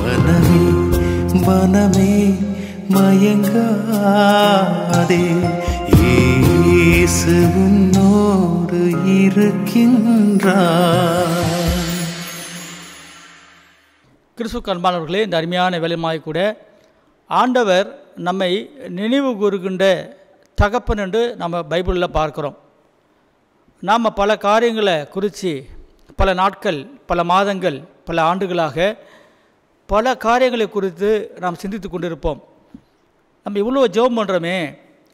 மனமே மனமே மயங்காதே ஏசுவோடு உன்னோடு இருக்கின்றார் கிறிஸ்துக்கு அன்பானவர்களே இந்த அருமையான வேலைமாய் கூட ஆண்டவர் நம்மை நினைவு கூறுகின்ற தகப்பன் என்று நம்ம பைபிளில் பார்க்குறோம் நாம் பல காரியங்களை குறித்து பல நாட்கள் பல மாதங்கள் பல ஆண்டுகளாக பல காரியங்களை குறித்து நாம் சிந்தித்து கொண்டிருப்போம் நம்ம இவ்வளோ ஜெபம் பண்ணுறோமே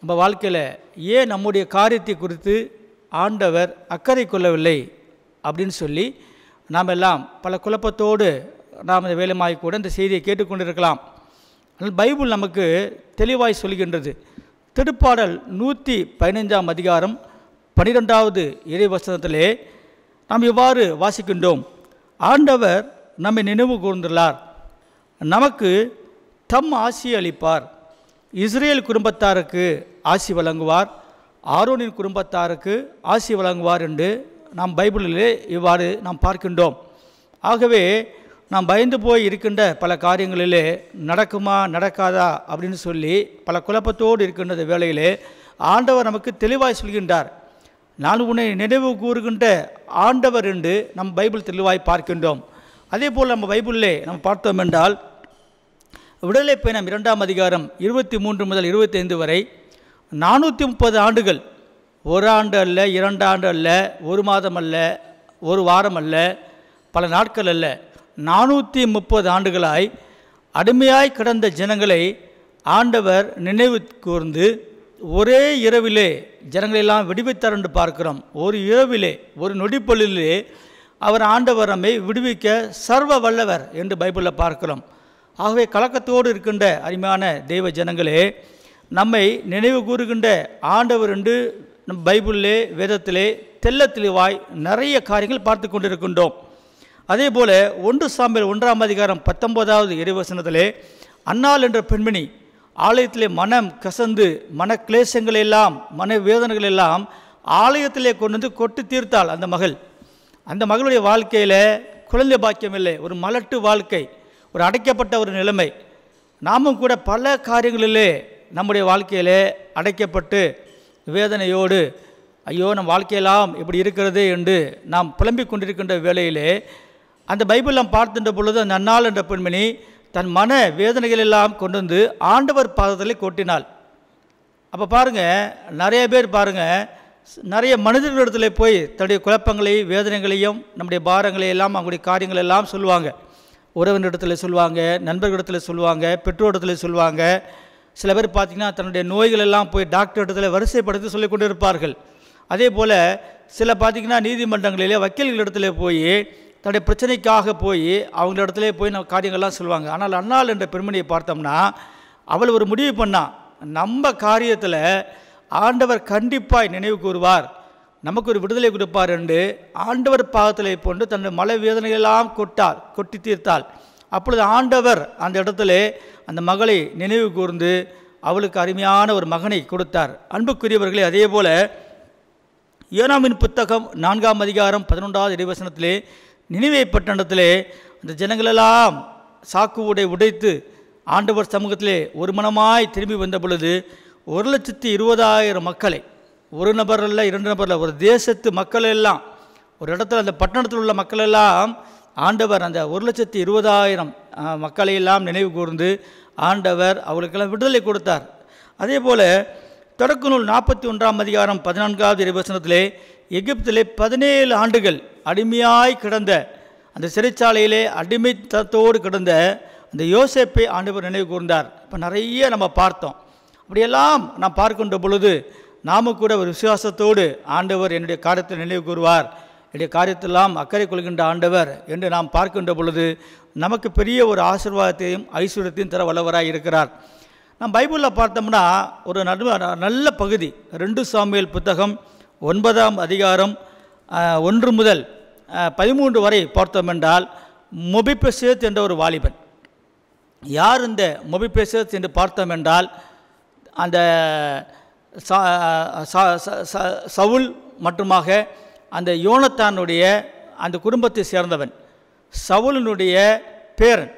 நம்ம வாழ்க்கையில் ஏன் நம்முடைய காரியத்தை குறித்து ஆண்டவர் அக்கறை கொள்ளவில்லை அப்படின்னு சொல்லி நாம் எல்லாம் பல குழப்பத்தோடு நாம் இந்த வேலைமாய் கூட இந்த செய்தியை கேட்டுக்கொண்டிருக்கலாம் பைபிள் நமக்கு தெளிவாய் சொல்கின்றது திருப்பாடல் நூற்றி பதினைஞ்சாம் அதிகாரம் பனிரெண்டாவது இறைவசனத்திலே நாம் இவ்வாறு வாசிக்கின்றோம் ஆண்டவர் நம்மை நினைவு கூர்ந்துள்ளார் நமக்கு தம் ஆசி அளிப்பார் இஸ்ரேல் குடும்பத்தாருக்கு ஆசி வழங்குவார் ஆரோனின் குடும்பத்தாருக்கு ஆசி வழங்குவார் என்று நாம் பைபிளிலே இவ்வாறு நாம் பார்க்கின்றோம் ஆகவே நாம் பயந்து போய் இருக்கின்ற பல காரியங்களிலே நடக்குமா நடக்காதா அப்படின்னு சொல்லி பல குழப்பத்தோடு இருக்கின்றது வேளையிலே ஆண்டவர் நமக்கு தெளிவாய் சொல்கின்றார் நான் உன்னை நினைவு கூறுகின்ற ஆண்டவர் என்று நம் பைபிள் தெளிவாய் பார்க்கின்றோம் அதே போல் நம்ம பைபிளிலே நம்ம பார்த்தோம் என்றால் விடுதலை பயணம் இரண்டாம் அதிகாரம் இருபத்தி மூன்று முதல் இருபத்தைந்து வரை நானூற்றி முப்பது ஆண்டுகள் ஒரு ஆண்டு அல்ல இரண்டு ஆண்டு அல்ல ஒரு மாதம் அல்ல ஒரு வாரம் அல்ல பல நாட்கள் அல்ல நானூற்றி முப்பது ஆண்டுகளாய் அடிமையாய் கிடந்த ஜனங்களை ஆண்டவர் நினைவு கூர்ந்து ஒரே இரவிலே ஜனங்களெல்லாம் விடுவித்தரண்டு என்று பார்க்கிறோம் ஒரு இரவிலே ஒரு நொடிப்பொழிலே அவர் ஆண்டவர் நம்மை விடுவிக்க சர்வ வல்லவர் என்று பைபிளில் பார்க்கிறோம் ஆகவே கலக்கத்தோடு இருக்கின்ற அருமையான தெய்வ ஜனங்களே நம்மை நினைவு கூறுகின்ற ஆண்டவர் என்று நம் பைபிளிலே வேதத்திலே தெல்ல தெளிவாய் நிறைய காரியங்கள் பார்த்து கொண்டிருக்கின்றோம் அதே போல் ஒன்று சாம்பியல் ஒன்றாம் அதிகாரம் பத்தொன்பதாவது இறைவசனத்திலே அன்னாள் என்ற பெண்மணி ஆலயத்திலே மனம் கசந்து மன கிளேசங்கள் எல்லாம் மன வேதனைகள் எல்லாம் ஆலயத்திலே கொண்டு வந்து கொட்டு தீர்த்தாள் அந்த மகள் அந்த மகளுடைய வாழ்க்கையில் குழந்தை பாக்கியம் இல்லை ஒரு மலட்டு வாழ்க்கை ஒரு அடைக்கப்பட்ட ஒரு நிலைமை நாமும் கூட பல காரியங்களிலே நம்முடைய வாழ்க்கையிலே அடைக்கப்பட்டு வேதனையோடு ஐயோ நம் வாழ்க்கையெல்லாம் இப்படி இருக்கிறது என்று நாம் புலம்பிக் கொண்டிருக்கின்ற வேளையிலே அந்த பைபிள் நாம் பார்த்துன்ற பொழுது அந்த அன்னாள் என்ற பெண்மணி தன் மன வேதனைகளெல்லாம் கொண்டு வந்து ஆண்டவர் பாதத்தில் கொட்டினாள் அப்போ பாருங்கள் நிறைய பேர் பாருங்கள் நிறைய மனிதர்களிடத்தில் போய் தன்னுடைய குழப்பங்களையும் வேதனைகளையும் நம்முடைய பாரங்களையெல்லாம் எல்லாம் அவங்களுடைய காரியங்களெல்லாம் எல்லாம் சொல்லுவாங்க உறவினரிடத்தில் சொல்லுவாங்க நண்பர்களிடத்தில் சொல்லுவாங்க பெற்றோரிடத்தில் சொல்லுவாங்க சில பேர் பார்த்திங்கன்னா தன்னுடைய நோய்கள் எல்லாம் போய் டாக்டர் இடத்துல வரிசைப்படுத்தி சொல்லி கொண்டு இருப்பார்கள் அதே போல் சில பார்த்திங்கன்னா நீதிமன்றங்களிலே வக்கீல்களிடத்துல போய் தன்னுடைய பிரச்சனைக்காக போய் அவங்கள போய் நம்ம காரியங்கள்லாம் சொல்லுவாங்க ஆனால் அண்ணால் என்ற பெருமணியை பார்த்தோம்னா அவள் ஒரு முடிவு பண்ணான் நம்ம காரியத்தில் ஆண்டவர் கண்டிப்பாக நினைவு கூறுவார் நமக்கு ஒரு விடுதலை கொடுப்பார் என்று ஆண்டவர் பாகத்திலே போன்று தன்னுடைய மலை வேதனைகளெல்லாம் கொட்டார் கொட்டி தீர்த்தாள் அப்பொழுது ஆண்டவர் அந்த இடத்துல அந்த மகளை நினைவு கூர்ந்து அவளுக்கு அருமையான ஒரு மகனை கொடுத்தார் அன்புக்குரியவர்களே அதே போல் யோனாமின் புத்தகம் நான்காம் அதிகாரம் பதினொன்றாவது இடைவசனத்திலே நினைவை பட்டணத்திலே அந்த ஜனங்களெல்லாம் சாக்கு உடை உடைத்து ஆண்டவர் சமூகத்திலே ஒரு மனமாய் திரும்பி வந்த பொழுது ஒரு லட்சத்தி இருபதாயிரம் மக்களை ஒரு நபர் இல்லை இரண்டு நபர் இல்லை ஒரு தேசத்து மக்கள் எல்லாம் ஒரு இடத்துல அந்த பட்டணத்தில் உள்ள மக்கள் எல்லாம் ஆண்டவர் அந்த ஒரு லட்சத்தி இருபதாயிரம் மக்களையெல்லாம் நினைவு கூர்ந்து ஆண்டவர் அவர்களுக்கெல்லாம் விடுதலை கொடுத்தார் அதே போல் தொடக்க நூல் நாற்பத்தி ஒன்றாம் அதிகாரம் பதினான்காவது இருவசனத்திலே எகிப்திலே பதினேழு ஆண்டுகள் அடிமையாய் கிடந்த அந்த சிறைச்சாலையிலே அடிமைத்தத்தோடு கிடந்த அந்த யோசேப்பை ஆண்டவர் நினைவு கூர்ந்தார் இப்போ நிறைய நம்ம பார்த்தோம் அப்படியெல்லாம் நான் பார்க்கின்ற பொழுது நாம கூட ஒரு விசுவாசத்தோடு ஆண்டவர் என்னுடைய காரியத்தை நினைவு கூறுவார் என்னுடைய காரியத்தெல்லாம் அக்கறை கொள்கின்ற ஆண்டவர் என்று நாம் பார்க்கின்ற பொழுது நமக்கு பெரிய ஒரு ஆசீர்வாதத்தையும் ஐஸ்வர்யத்தையும் தர வல்லவராக இருக்கிறார் நாம் பைபிளில் பார்த்தோம்னா ஒரு நடு நல்ல பகுதி ரெண்டு சாமியல் புத்தகம் ஒன்பதாம் அதிகாரம் ஒன்று முதல் பதிமூன்று வரை பார்த்தோம் என்றால் மொபிபெசேத் என்ற ஒரு வாலிபன் யார் இந்த மொபிபெசேத் என்று பார்த்தோம் என்றால் அந்த சவுல் மட்டுமாக அந்த யோனத்தானுடைய அந்த குடும்பத்தை சேர்ந்தவன் சவுலினுடைய பேரன்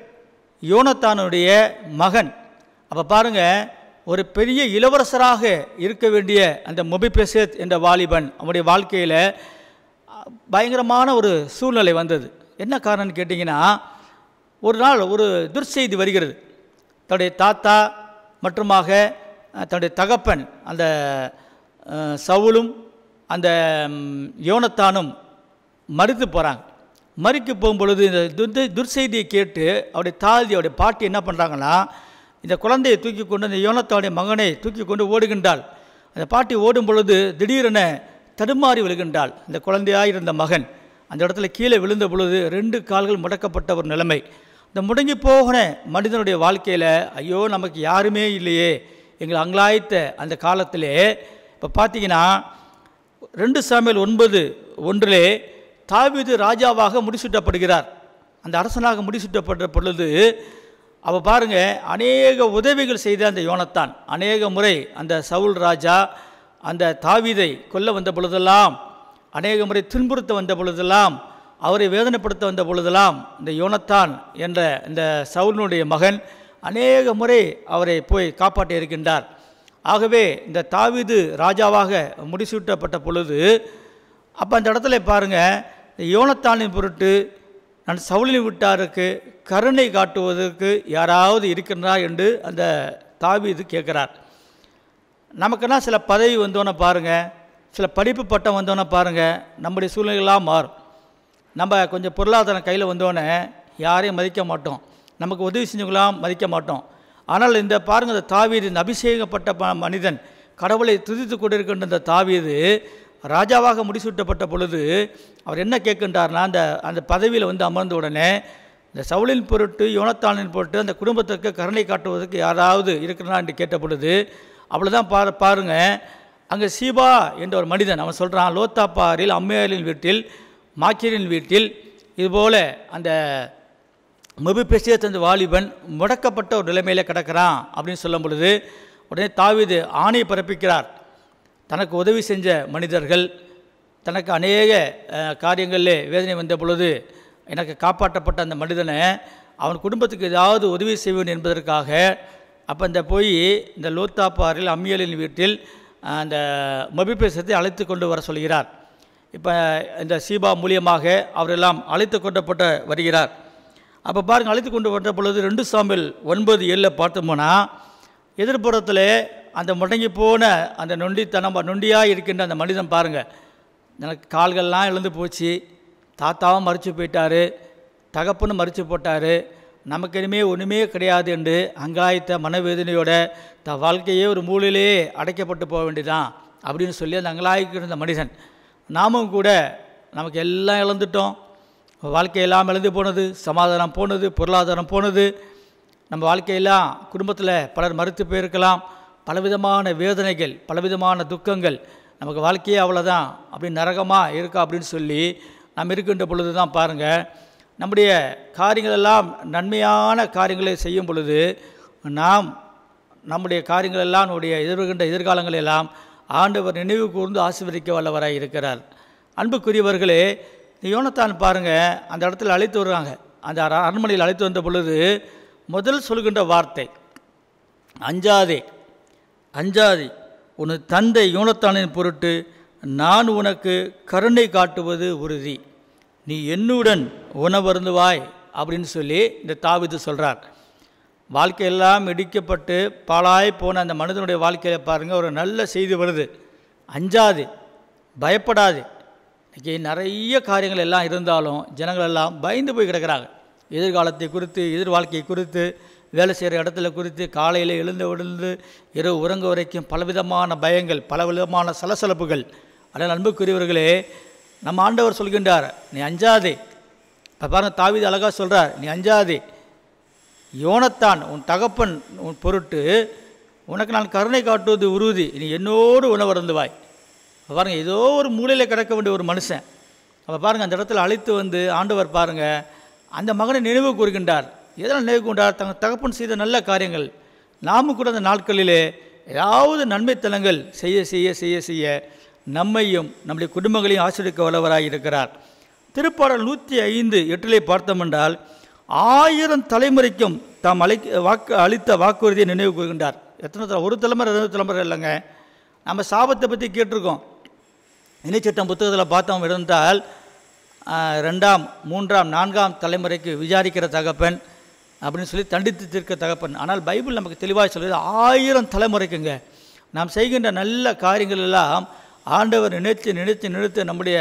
யோனத்தானுடைய மகன் அப்போ பாருங்கள் ஒரு பெரிய இளவரசராக இருக்க வேண்டிய அந்த மொபிபெசேத் என்ற வாலிபன் அவனுடைய வாழ்க்கையில் பயங்கரமான ஒரு சூழ்நிலை வந்தது என்ன காரணம்னு கேட்டிங்கன்னா ஒரு நாள் ஒரு துர்செய்தி வருகிறது தன்னுடைய தாத்தா மற்றுமாக தன்னுடைய தகப்பன் அந்த சவுலும் அந்த யோனத்தானும் மறுத்து போகிறாங்க மறுக்க போகும்பொழுது இந்த துர் துர்செய்தியை கேட்டு அவருடைய தாதி அவருடைய பாட்டி என்ன பண்ணுறாங்கன்னா இந்த குழந்தையை தூக்கி கொண்டு அந்த யோனத்தாவுடைய மகனை தூக்கி கொண்டு ஓடுகின்றாள் அந்த பாட்டி ஓடும் பொழுது திடீரென தடுமாறி விழுகின்றாள் இந்த குழந்தையாக இருந்த மகன் அந்த இடத்துல கீழே விழுந்த பொழுது ரெண்டு கால்கள் முடக்கப்பட்ட ஒரு நிலைமை இந்த முடங்கி போகிற மனிதனுடைய வாழ்க்கையில் ஐயோ நமக்கு யாருமே இல்லையே எங்களை அங்கலாய்த்த அந்த காலத்திலே இப்போ பார்த்தீங்கன்னா ரெண்டு சாமியல் ஒன்பது ஒன்றிலே தாவிது ராஜாவாக முடிசூட்டப்படுகிறார் அந்த அரசனாக முடிசூட்டப்படுற பொழுது அவள் பாருங்கள் அநேக உதவிகள் செய்த அந்த யோனத்தான் அநேக முறை அந்த சவுல் ராஜா அந்த தாவிதை கொல்ல வந்த பொழுதெல்லாம் அநேக முறை துன்புறுத்த வந்த பொழுதெல்லாம் அவரை வேதனைப்படுத்த வந்த பொழுதெல்லாம் இந்த யோனத்தான் என்ற இந்த சவுலினுடைய மகன் அநேக முறை அவரை போய் காப்பாற்றி இருக்கின்றார் ஆகவே இந்த தாவிது ராஜாவாக முடிசூட்டப்பட்ட பொழுது அப்போ அந்த இடத்துல பாருங்கள் யோனத்தானின் பொருட்டு நான் சவுளின் விட்டாருக்கு கருணை காட்டுவதற்கு யாராவது இருக்கின்றா என்று அந்த தாவிது கேட்குறார் நமக்குன்னா சில பதவி வந்தோன்னே பாருங்கள் சில படிப்பு பட்டம் வந்தோன்னே பாருங்கள் நம்முடைய சூழ்நிலைகளாக மாறும் நம்ம கொஞ்சம் பொருளாதாரம் கையில் வந்தோடனே யாரையும் மதிக்க மாட்டோம் நமக்கு உதவி செஞ்சவங்களாம் மதிக்க மாட்டோம் ஆனால் இந்த பாருங்கள் இந்த தாவீது அபிஷேகப்பட்ட மனிதன் கடவுளை துதித்து கொண்டிருக்கின்ற இந்த தாவீது ராஜாவாக முடிசூட்டப்பட்ட பொழுது அவர் என்ன கேட்கின்றார்னா அந்த அந்த பதவியில் வந்து அமர்ந்த உடனே இந்த சவுளின் பொருட்டு யோனத்தானின் பொருட்டு அந்த குடும்பத்திற்கு கருணை காட்டுவதற்கு யாராவது இருக்கிறனா என்று கேட்ட பொழுது அவ்வளோதான் பாரு பாருங்கள் அங்கே சீபா என்ற ஒரு மனிதன் அவன் சொல்கிறான் லோத்தாப்பாரில் அம்மையாரின் வீட்டில் மாக்கியரின் வீட்டில் இதுபோல் அந்த முபிபெசிய தந்த வாலிபன் முடக்கப்பட்ட ஒரு நிலைமையில் கிடக்கிறான் அப்படின்னு சொல்லும் பொழுது உடனே தாவிது ஆணையை பிறப்பிக்கிறார் தனக்கு உதவி செஞ்ச மனிதர்கள் தனக்கு அநேக காரியங்களில் வேதனை வந்த பொழுது எனக்கு காப்பாற்றப்பட்ட அந்த மனிதனை அவன் குடும்பத்துக்கு ஏதாவது உதவி செய்வேன் என்பதற்காக அப்போ இந்த போய் இந்த லோத்தாப்பாரில் அம்மியலின் வீட்டில் அந்த மபிபேசத்தை அழைத்து கொண்டு வர சொல்கிறார் இப்போ இந்த சீபா மூலியமாக அவரெல்லாம் அழைத்து கொண்டப்பட்ட வருகிறார் அப்போ பாருங்கள் அழைத்து கொண்டு வந்த பொழுது ரெண்டு சாம்பில் ஒன்பது ஏழில் பார்த்தோம்னா எதிர்ப்புறத்தில் அந்த முடங்கி போன அந்த நொண்டித்தனம் நொண்டியாக இருக்கின்ற அந்த மனிதன் பாருங்கள் எனக்கு கால்கள்லாம் எழுந்து போச்சு தாத்தாவும் மறித்து போயிட்டார் தகப்புன்னு மறித்து போட்டார் நமக்கு இனிமேல் ஒன்றுமே கிடையாது என்று அங்காயத்த மனவேதனையோட த வாழ்க்கையே ஒரு மூலையிலே அடைக்கப்பட்டு போக வேண்டியதான் அப்படின்னு சொல்லி அந்த இருந்த மனிதன் நாமும் கூட நமக்கு எல்லாம் இழந்துட்டோம் வாழ்க்கையெல்லாம் எழுந்து போனது சமாதானம் போனது பொருளாதாரம் போனது நம்ம வாழ்க்கையெல்லாம் குடும்பத்தில் பலர் மறுத்து போயிருக்கலாம் பலவிதமான வேதனைகள் பலவிதமான துக்கங்கள் நமக்கு வாழ்க்கையே அவ்வளோதான் அப்படி நரகமாக இருக்கா அப்படின்னு சொல்லி நம்ம இருக்கின்ற பொழுது தான் பாருங்கள் நம்முடைய காரியங்கள் எல்லாம் நன்மையான காரியங்களை செய்யும் பொழுது நாம் நம்முடைய காரியங்கள் எல்லாம் நம்முடைய எதிர்கின்ற எதிர்காலங்களெல்லாம் ஆண்டவர் நினைவு கூர்ந்து ஆசீர்வதிக்க வல்லவராக இருக்கிறார் அன்புக்குரியவர்களே இந்த யோனத்தான் பாருங்கள் அந்த இடத்துல அழைத்து வருவாங்க அந்த அரண்மனையில் அழைத்து வந்த பொழுது முதல் சொல்கின்ற வார்த்தை அஞ்சாதே அஞ்சாதே உன் தந்தை யோனத்தானின் பொருட்டு நான் உனக்கு கருணை காட்டுவது உறுதி நீ என்னுடன் உணவருந்துவாய் அப்படின்னு சொல்லி இந்த தாவிது சொல்கிறார் வாழ்க்கையெல்லாம் இடிக்கப்பட்டு பாலாய் போன அந்த மனிதனுடைய வாழ்க்கையில் பாருங்கள் ஒரு நல்ல செய்தி வருது அஞ்சாது பயப்படாது இன்றைக்கி நிறைய காரியங்கள் எல்லாம் இருந்தாலும் ஜனங்கள் எல்லாம் பயந்து போய் கிடக்கிறாங்க எதிர்காலத்தை குறித்து எதிர் குறித்து வேலை செய்கிற இடத்துல குறித்து காலையில் எழுந்து விழுந்து இரவு உறங்க வரைக்கும் பலவிதமான பயங்கள் பலவிதமான சலசலப்புகள் அதனால் அன்புக்குரியவர்களே நம்ம ஆண்டவர் சொல்கின்றார் நீ அஞ்சாதே இப்போ பாருங்கள் தாவித அழகாக சொல்கிறார் நீ அஞ்சாதே யோனத்தான் உன் தகப்பன் உன் பொருட்டு உனக்கு நான் கருணை காட்டுவது உறுதி நீ என்னோடு உணவருந்துவாய் பாருங்கள் ஏதோ ஒரு மூலையில் கிடக்க வேண்டிய ஒரு மனுஷன் அப்போ பாருங்கள் அந்த இடத்துல அழைத்து வந்து ஆண்டவர் பாருங்கள் அந்த மகனை நினைவு கூறுகின்றார் எதனால் நினைவு கூண்டார் தங்கள் தகப்பன் செய்த நல்ல காரியங்கள் நாமும் கூட அந்த நாட்களிலே ஏதாவது நன்மைத்தலங்கள் செய்ய செய்ய செய்ய செய்ய நம்மையும் நம்முடைய குடும்பங்களையும் ஆசிரியக்க வல்லவராக இருக்கிறார் திருப்பாடல் நூற்றி ஐந்து எட்டிலே பார்த்தோம் என்றால் ஆயிரம் தலைமுறைக்கும் தாம் அழை வாக்கு அளித்த வாக்குறுதியை நினைவு கூறுகின்றார் எத்தனை ஒரு தலைமுறை ரெண்டு தலைமுறை இல்லைங்க நம்ம சாபத்தை பற்றி கேட்டிருக்கோம் இணைச்சட்டம் புத்தகத்தில் பார்த்தோம் இருந்தால் ரெண்டாம் மூன்றாம் நான்காம் தலைமுறைக்கு விசாரிக்கிற தகப்பன் அப்படின்னு சொல்லி தண்டித்து தீர்க்க தகப்பன் ஆனால் பைபிள் நமக்கு தெளிவாக சொல்லுது ஆயிரம் தலைமுறைக்குங்க நாம் செய்கின்ற நல்ல காரியங்கள் எல்லாம் ஆண்டவர் நினைத்து நினைத்து நினைத்து நம்முடைய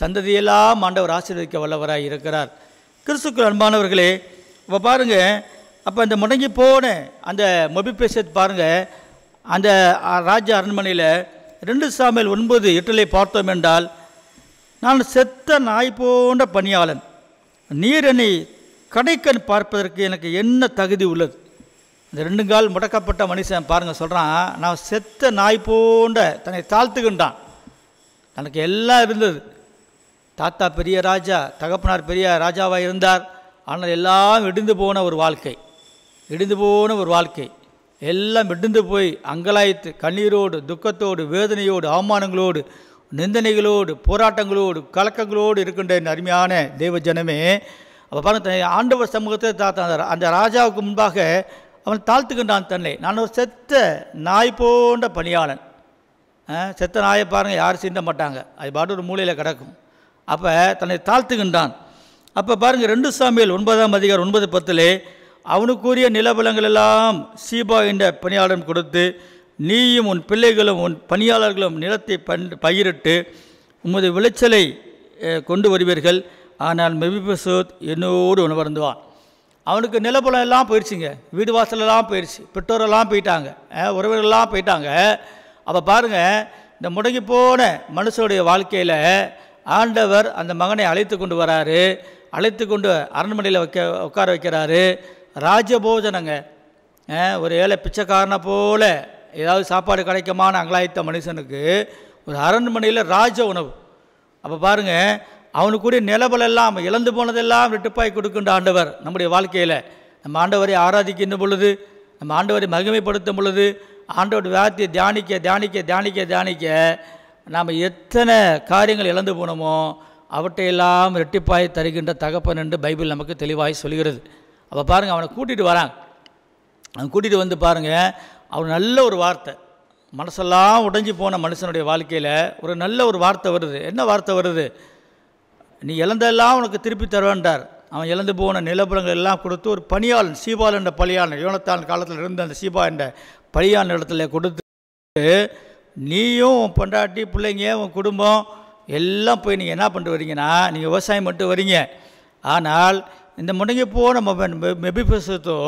சந்ததியெல்லாம் ஆண்டவர் ஆசீர்வதிக்க வல்லவராக இருக்கிறார் கிறிஸ்துக்கள் அன்பானவர்களே இப்போ பாருங்கள் அப்போ இந்த முடங்கி போன அந்த மொபிபேசத் பாருங்கள் அந்த ராஜ அரண்மனையில் ரெண்டு சாமியல் ஒன்பது எட்டிலே பார்த்தோம் என்றால் நான் செத்த நாய் போன்ற பணியாளன் நீரணி கடைக்கன் கடைக்கண் பார்ப்பதற்கு எனக்கு என்ன தகுதி உள்ளது இந்த ரெண்டு கால் முடக்கப்பட்ட மனுஷன் பாருங்கள் சொல்கிறான் நான் செத்த நாய் போன்ற தன்னை தாழ்த்துக்கின்றான் தனக்கு எல்லாம் இருந்தது தாத்தா பெரிய ராஜா தகப்பனார் பெரிய ராஜாவாக இருந்தார் ஆனால் எல்லாம் இடிந்து போன ஒரு வாழ்க்கை இடிந்து போன ஒரு வாழ்க்கை எல்லாம் விடுந்து போய் அங்கலாய்த்து கண்ணீரோடு துக்கத்தோடு வேதனையோடு அவமானங்களோடு நிந்தனைகளோடு போராட்டங்களோடு கலக்கங்களோடு இருக்கின்ற அருமையான தெய்வ ஜனமே அப்போ பாருங்க ஆண்டவர் சமூகத்தை தாத்தான் அந்த ராஜாவுக்கு முன்பாக அவன் தாழ்த்துக்கின்றான் தன்னை நான் ஒரு செத்த நாய் போன்ற பணியாளன் செத்த நாயை பாருங்கள் யாரும் சிந்த மாட்டாங்க அது பாட்டு ஒரு மூலையில் கிடக்கும் அப்போ தன்னை தாழ்த்துக்கின்றான் அப்போ பாருங்கள் ரெண்டு சாமியல் ஒன்பதாம் அதிகாரம் ஒன்பது பத்தில் அவனுக்குரிய நிலபலங்கள் எல்லாம் சீபா என்ற பணியாளரும் கொடுத்து நீயும் உன் பிள்ளைகளும் உன் பணியாளர்களும் நிலத்தை பண் பயிரிட்டு உமது விளைச்சலை கொண்டு வருவீர்கள் ஆனால் மெபிபசோத் என்னோடு உணவருந்துவான் அவனுக்கு நிலப்பலம் எல்லாம் போயிடுச்சுங்க வீடு வாசலெல்லாம் போயிடுச்சு பெற்றோரெல்லாம் போயிட்டாங்க உறவினர்கள்லாம் போயிட்டாங்க அப்போ பாருங்கள் இந்த முடங்கி போன மனுஷனுடைய வாழ்க்கையில் ஆண்டவர் அந்த மகனை அழைத்து கொண்டு வராரு அழைத்து கொண்டு அரண்மனையில் வைக்க உட்கார வைக்கிறாரு ராஜபோஜனங்க ஒரு ஏழை பிச்சைக்காரனை போல் ஏதாவது சாப்பாடு கிடைக்குமான அங்கலாய்த்த மனுஷனுக்கு ஒரு அரண்மனையில் ராஜ உணவு அப்போ பாருங்கள் அவனுக்குரிய நிலபலெல்லாம் இழந்து போனதெல்லாம் ரெட்டுப்பாய் கொடுக்கின்ற ஆண்டவர் நம்முடைய வாழ்க்கையில் நம்ம ஆண்டவரை ஆராதிக்கின்ற பொழுது நம்ம ஆண்டவரை மகிமைப்படுத்தும் பொழுது ஆண்டவர் வார்த்தையை தியானிக்க தியானிக்க தியானிக்க தியானிக்க நாம் எத்தனை காரியங்கள் இழந்து போனோமோ அவற்றையெல்லாம் ரெட்டிப்பாய் தருகின்ற தகப்பன் என்று பைபிள் நமக்கு தெளிவாகி சொல்கிறது அப்போ பாருங்கள் அவனை கூட்டிகிட்டு வராங்க அவன் கூட்டிகிட்டு வந்து பாருங்கள் அவர் நல்ல ஒரு வார்த்தை மனசெல்லாம் உடஞ்சி போன மனுஷனுடைய வாழ்க்கையில் ஒரு நல்ல ஒரு வார்த்தை வருது என்ன வார்த்தை வருது நீ இழந்தெல்லாம் உனக்கு திருப்பி தருவேன்றார் அவன் இழந்து போன நிலப்புறங்கள் எல்லாம் கொடுத்து ஒரு பணியாளன் சீபால் என்ற பலியாளன் யோனத்தான் காலத்தில் இருந்த அந்த சீபா என்ற பலியான இடத்துல கொடுத்து நீயும் உன் பொண்டாட்டி பிள்ளைங்க உன் குடும்பம் எல்லாம் போய் நீங்கள் என்ன பண்ணிட்டு வரீங்கன்னா நீங்கள் விவசாயம் மட்டும் வரீங்க ஆனால் இந்த முடங்கிப்போன மெபிபசத்தோ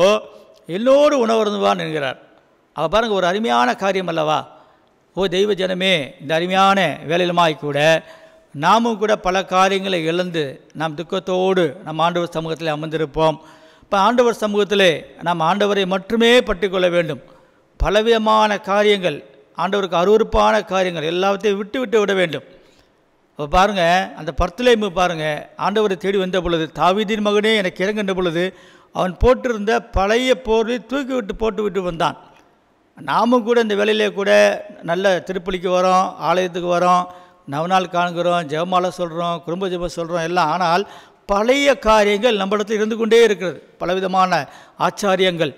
எல்லோரும் உணவருந்துவான் என்கிறார் அவள் பாருங்கள் ஒரு அருமையான காரியம் அல்லவா ஓ தெய்வ ஜனமே இந்த அருமையான வேலையிலுமாய் கூட நாமும் கூட பல காரியங்களை இழந்து நாம் துக்கத்தோடு நம் ஆண்டவர் சமூகத்தில் அமர்ந்திருப்போம் இப்போ ஆண்டவர் சமூகத்தில் நாம் ஆண்டவரை மட்டுமே பற்றிக்கொள்ள வேண்டும் பலவிதமான காரியங்கள் ஆண்டவருக்கு அருவறுப்பான காரியங்கள் எல்லாத்தையும் விட்டு விட்டு விட வேண்டும் இப்போ பாருங்கள் அந்த பர்த்துலேமு பாருங்கள் ஆண்டவரை தேடி வந்த பொழுது தாவிதின் மகனே எனக்கு இறங்குகின்ற பொழுது அவன் போட்டிருந்த பழைய போரை தூக்கி விட்டு போட்டு விட்டு வந்தான் நாமும் கூட இந்த வேலையிலே கூட நல்ல திருப்பலிக்கு வரோம் ஆலயத்துக்கு வரோம் நவநாள் காண்கிறோம் ஜெபமாலை சொல்கிறோம் குடும்ப ஜெபம் சொல்கிறோம் எல்லாம் ஆனால் பழைய காரியங்கள் நம்மிடத்தில் இருந்து கொண்டே இருக்கிறது பலவிதமான ஆச்சாரியங்கள்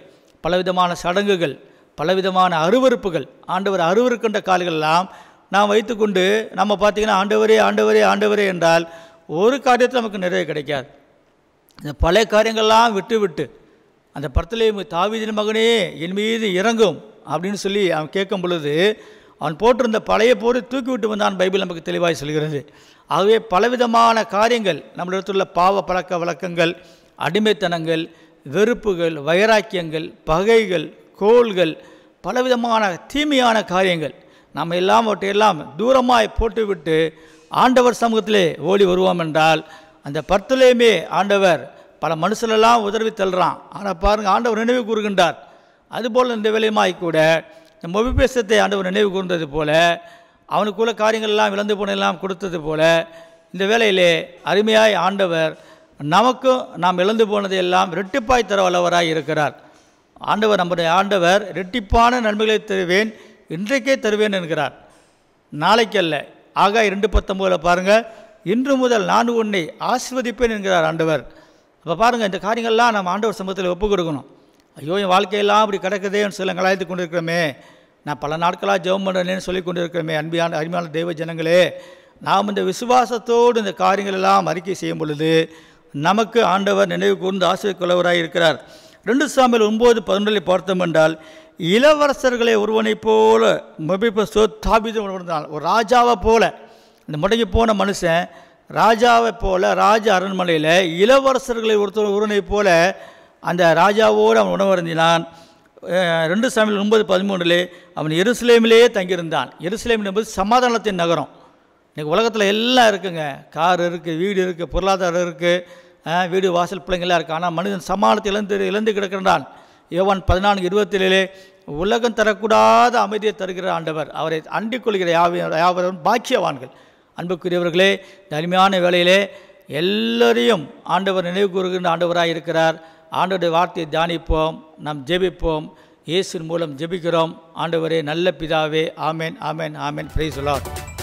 பலவிதமான சடங்குகள் பலவிதமான அருவறுப்புகள் ஆண்டவர் அருவறுக்கின்ற எல்லாம் நாம் வைத்துக்கொண்டு நம்ம பார்த்திங்கன்னா ஆண்டவரே ஆண்டவரே ஆண்டவரே என்றால் ஒரு காரியத்தில் நமக்கு நிறைய கிடைக்காது இந்த பழைய காரியங்கள்லாம் விட்டு விட்டு அந்த படத்தில் தாவீதின் மகனே என் மீது இறங்கும் அப்படின்னு சொல்லி அவன் கேட்கும் பொழுது அவன் போட்டிருந்த பழைய போர் தூக்கிவிட்டு வந்தான் பைபிள் நமக்கு தெளிவாக சொல்கிறது ஆகவே பலவிதமான காரியங்கள் நம்மளிடத்துள்ள பாவ பழக்க வழக்கங்கள் அடிமைத்தனங்கள் வெறுப்புகள் வைராக்கியங்கள் பகைகள் கோள்கள் பலவிதமான தீமையான காரியங்கள் நம்ம எல்லாம் தூரமாய் போட்டுவிட்டு ஆண்டவர் சமூகத்திலே ஓடி வருவோம் என்றால் அந்த பர்த்தலையுமே ஆண்டவர் பல மனுஷலெல்லாம் உதவி தள்ளுறான் ஆனால் பாருங்கள் ஆண்டவர் நினைவு கூறுகின்றார் அதுபோல் இந்த வேலையுமாய்க்கூட கூட இந்த மொபிபேசத்தை ஆண்டவர் நினைவு கூர்ந்தது போல அவனுக்குள்ள காரியங்கள்லாம் இழந்து போனெல்லாம் கொடுத்தது போல் இந்த வேலையிலே அருமையாய் ஆண்டவர் நமக்கும் நாம் இழந்து எல்லாம் ரெட்டிப்பாய் தர வல்லவராய் இருக்கிறார் ஆண்டவர் நம்முடைய ஆண்டவர் ரெட்டிப்பான நன்மைகளை தருவேன் இன்றைக்கே தருவேன் என்கிறார் நாளைக்கு அல்ல இரண்டு பத்தொம்போதில் பாருங்கள் இன்று முதல் நான் உன்னை ஆசிர்வதிப்பேன் என்கிறார் ஆண்டவர் அப்போ பாருங்கள் இந்த காரியங்கள்லாம் நம்ம ஆண்டவர் சமூகத்தில் ஒப்புக் கொடுக்கணும் ஐயோ என் வாழ்க்கையெல்லாம் அப்படி கிடக்குதேன்னு சொல்ல கலாய்த்து கொண்டிருக்கிறோமே நான் பல நாட்களாக ஜெபம் பண்ணுறேன்னு சொல்லி கொண்டிருக்கிறோமே அன்பியான அருமையான தெய்வ ஜனங்களே நாம் இந்த விசுவாசத்தோடு இந்த காரியங்கள் எல்லாம் அறிக்கை செய்யும் பொழுது நமக்கு ஆண்டவர் நினைவு கூர்ந்து ஆசிரியர் கொள்ளவராக இருக்கிறார் ரெண்டு சாமியில் ஒம்பது பதினொன்றில் பார்த்தோம் என்றால் இளவரசர்களை ஒருவனைப் போல மபிபஸ்து இருந்தான் ஒரு ராஜாவை போல இந்த முடங்கி போன மனுஷன் ராஜாவை போல ராஜ அரண்மனையில் இளவரசர்களை ஒருத்தர் ஒருவனை போல அந்த ராஜாவோடு அவன் உணவருந்தினான் ரெண்டு சாமியில் ஒன்பது பதிமூணுலே அவன் எருசலேமிலேயே தங்கியிருந்தான் எருசலேம் என்பது சமாதானத்தின் நகரம் இன்றைக்கி உலகத்தில் எல்லாம் இருக்குங்க கார் இருக்குது வீடு இருக்குது பொருளாதாரம் இருக்குது வீடு வாசல் பிள்ளைங்களாக இருக்குது ஆனால் மனிதன் சமாளத்தை இழந்து இழந்து கிடக்கின்றான் யோவன் பதினான்கு இருபத்திலே உலகம் தரக்கூடாத அமைதியை தருகிற ஆண்டவர் அவரை அண்டிக் கொள்கிற யாவரும் பாக்கியவான்கள் அன்புக்குரியவர்களே தனிமையான வேலையிலே எல்லோரையும் ஆண்டவர் நினைவு கூறுகின்ற ஆண்டவராக இருக்கிறார் ஆண்டோடைய வார்த்தையை தியானிப்போம் நாம் ஜெபிப்போம் இயேசின் மூலம் ஜெபிக்கிறோம் ஆண்டவரே நல்ல பிதாவே ஆமேன் ஆமேன் ஆமேன் பிரைஸ் லார்ட்